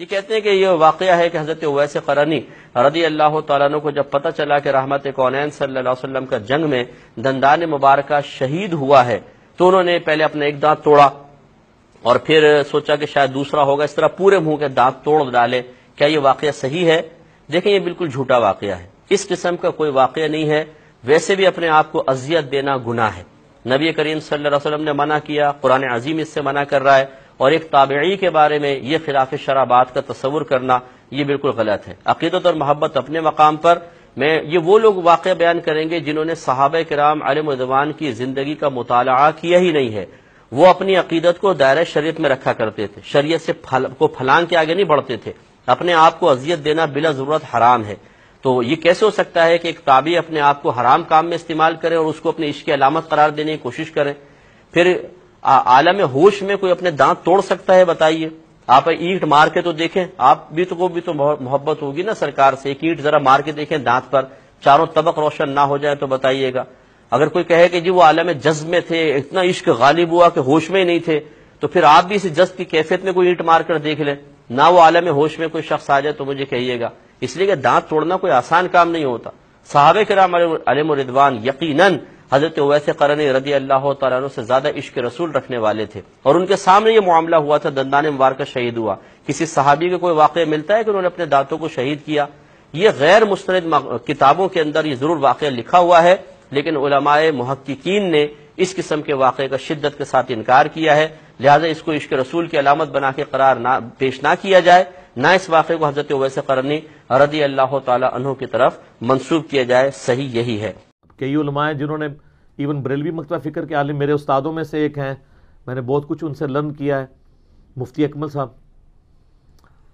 ये कहते हैं कि ये वाकया है कि हज़रत वैस करनी रदी अल्लाह तला को जब पता चला कि रहमत कौन सल्लाम का जंग में दंदान मुबारक शहीद हुआ है तो उन्होंने पहले अपना एक दांत तोड़ा और फिर सोचा कि शायद दूसरा होगा इस तरह पूरे मुंह के दांत तोड़ डाले क्या ये वाक़ सही है देखें यह बिल्कुल झूठा वाक्य है इस किस्म का कोई वाक़ नहीं है वैसे भी अपने आप को अजियत देना गुना है नबी करीम सल्लाम ने मना किया कुरान अजीम इससे मना कर रहा है और एक ताबी के बारे में ये खिलाफ शराबात का तस्वुर करना ये बिल्कुल गलत है अकीदत और मोहब्बत अपने मकाम पर मैं ये वो लोग वाक़ बयान करेंगे जिन्होंने साहब कराम आलमान की ज़िंदगी का मुताल किया ही नहीं है वो अपनी अकीदत को दायरा शरीत में रखा करते थे शरीय से फल, को फलांग के आगे नहीं बढ़ते थे अपने आप को अजियत देना बिला ज़रूरत हराम है तो ये कैसे हो सकता है कि एक ताबी अपने आप को हराम काम में इस्तेमाल करे और उसको अपने इश्क अलामत करार देने की कोशिश करें फिर आलम होश में कोई अपने दांत तोड़ सकता है बताइए आप ईट मार के तो देखें आप भी तो को भी तो मोहब्बत होगी ना सरकार से एक ईट जरा मार के देखें दांत पर चारों तबक रोशन ना हो जाए तो बताइएगा अगर कोई कहे कि जी वो आलम जज्ब में थे इतना इश्क गालिब हुआ कि होश में ही नहीं थे तो फिर आप भी इसी जज्ब की कैफियत में कोई ईट मार कर देख लें ना वो आलम होश में कोई शख्स आ जाए तो मुझे कहिएगा इसलिए कि दांत तोड़ना कोई आसान काम नहीं होता साहब कराम अलम रिदवान यकीनन हजरत वैसे करन रदी अल्लाह तु से ज्यादा इश्क रसूल रखने वाले थे और उनके सामने ये मामला हुआ था दंदान मुबारक शहीद हुआ किसी साहबी का कोई वाक़ मिलता है कि उन्होंने अपने दांतों को शहीद किया ये गैर मुस्ंद किताबों के अंदर ये जरूर वाक़ लिखा हुआ है लेकिन उलमाए महक्कीन ने इस किस्म के वाक़े का शिद्दत के साथ इनकार किया है लिहाजा इसको इश्क रसूल की अलामत बना के करार ना पेश ना किया जाए न इस वाक़े को हजरत वैसे करनी रदी अल्लाह तला की तरफ मनसूब किया जाए सही यही है कई उलमाएं जिन्होंने इवन बरेलवी मकतबा फ़िक्र के आलिम मेरे उस्तादों में से एक हैं मैंने बहुत कुछ उनसे लर्न किया है मुफ्ती अकमल साहब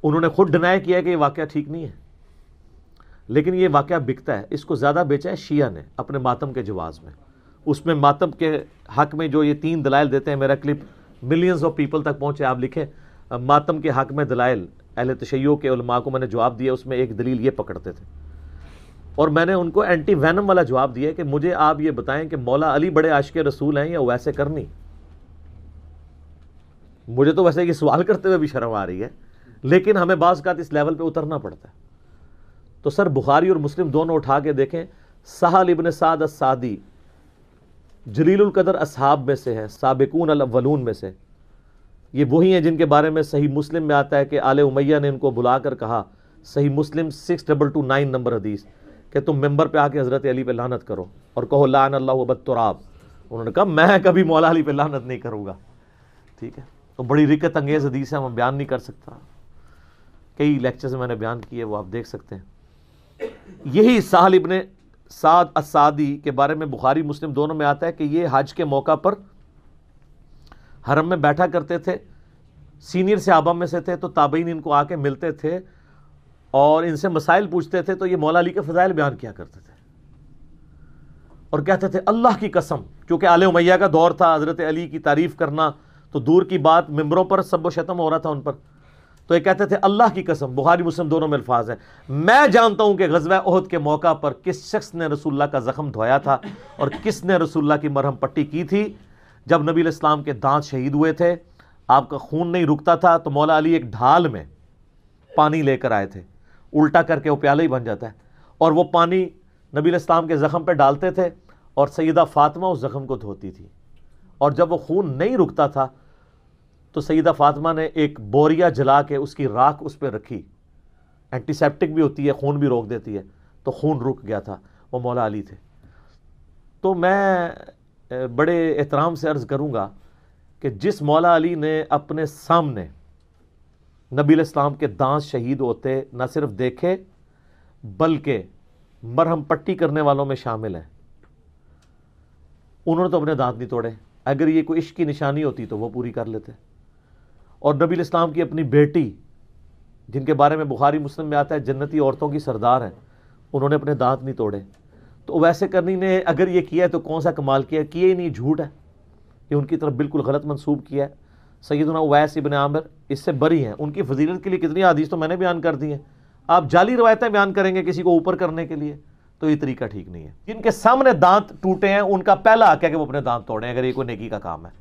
उन्होंने खुद डिनाई किया कि ये वाक़ ठीक नहीं है लेकिन ये वाक़ बिकता है इसको ज़्यादा बेचा है शिया ने अपने मातम के जवाज़ में उसमें मातम के हक में जो ये तीन दलाइल देते हैं मेरा क्लिप मिलियंस ऑफ पीपल तक पहुँचे आप लिखें मातम के हक में दलाइल अहल तशैयों के उलमा को मैंने जवाब दिया उसमें एक दलील ये पकड़ते थे और मैंने उनको एंटी वैनम वाला जवाब दिया कि मुझे आप ये बताएं कि मौला अली बड़े आशिक रसूल हैं या वैसे करनी मुझे तो वैसे ये सवाल करते हुए भी शर्म आ रही है लेकिन हमें बाज़ का इस लेवल पे उतरना पड़ता है तो सर बुखारी और मुस्लिम दोनों उठा के देखें साहल इबन साद असादी जलील कदर असहाब में से है साबिकून अलवलून में से ये वही हैं जिनके बारे में सही मुस्लिम में आता है कि आल उमैया ने इनको बुलाकर कहा सही मुस्लिम six double two nine number हदीस कि तुम मेम्बर पर आके हज़रत अली पे लानत करो और कहो लान अल्लाह बदतराब उन्होंने कहा मैं कभी मौला अली पे लानत नहीं करूँगा ठीक है तो बड़ी रिकत अंगेज़ हदीस है मैं बयान नहीं कर सकता कई लेक्चर्स मैंने बयान किए वो आप देख सकते हैं यही साहल इबन साद असादी के बारे में बुखारी मुस्लिम दोनों में आता है कि ये हज के मौका पर हरम में बैठा करते थे सीनियर सहाबा में से थे तो ताबईन इनको आके मिलते थे और इनसे मसाइल पूछते थे तो ये मौला अली के फ़जाइल बयान किया करते थे और कहते थे अल्लाह की कसम क्योंकि आल उमैया का दौर था हज़रत अली की तारीफ़ करना तो दूर की बात मम्बरों पर सब शतम हो रहा था उन पर तो ये कहते थे अल्लाह की कसम बुखारी मुस्लिम दोनों में अल्फाज हैं मैं जानता हूँ कि गजवा अहद के मौका पर किस शख्स ने रसुल्ला का ज़ख़म धोया था और किसने रसुल्ला की मरहम पट्टी की थी जब नबी इस्लाम के दांत शहीद हुए थे आपका खून नहीं रुकता था तो मौला अली एक ढाल में पानी लेकर आए थे उल्टा करके वो प्याला ही बन जाता है और वो पानी नबी इस्लाम के ज़ख़म पर डालते थे और सईदा फ़ातिमा उस ज़ख़म को धोती थी और जब वो खून नहीं रुकता था तो सईदा फ़ातिमा ने एक बोरिया जला के उसकी राख उस पर रखी एंटीसेप्टिक भी होती है खून भी रोक देती है तो खून रुक गया था वो मौला अली थे तो मैं बड़े एहतराम से अर्ज़ करूँगा कि जिस मौला अली ने अपने सामने नबी इस्लाम के दांत शहीद होते ना सिर्फ देखे बल्कि मरहम पट्टी करने वालों में शामिल हैं उन्होंने तो अपने दांत नहीं तोड़े अगर ये कोई इश्क की निशानी होती तो वो पूरी कर लेते और नबी इस्लाम की अपनी बेटी जिनके बारे में बुखारी मुस्लिम में आता है जन्नती औरतों की सरदार हैं उन्होंने अपने दांत नहीं तोड़े तो वैसे करनी ने अगर ये किया है तो कौन सा कमाल किया किए नहीं झूठ है ये उनकी तरफ बिल्कुल गलत मनसूब किया है सैदना वैस इबन आमिर इससे बरी हैं उनकी फजीलत के लिए कितनी आदीस तो मैंने बयान कर दी है आप जाली रवायतें बयान करेंगे किसी को ऊपर करने के लिए तो ये तरीका ठीक नहीं है जिनके सामने दांत टूटे हैं उनका पहला हक कि वो अपने दांत तोड़ें अगर ये कोई नेकी का काम है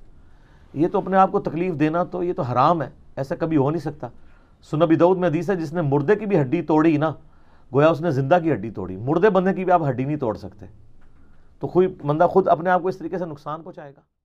ये तो अपने आप को तकलीफ देना तो ये तो हराम है ऐसा कभी हो नहीं सकता सुनबी दाऊद में हदीस है जिसने मुर्दे की भी हड्डी तोड़ी ना गोया उसने जिंदा की हड्डी तोड़ी मुर्दे बंदे की भी आप हड्डी नहीं तोड़ सकते तो खुद बंदा खुद अपने आप को इस तरीके से नुकसान पहुँचाएगा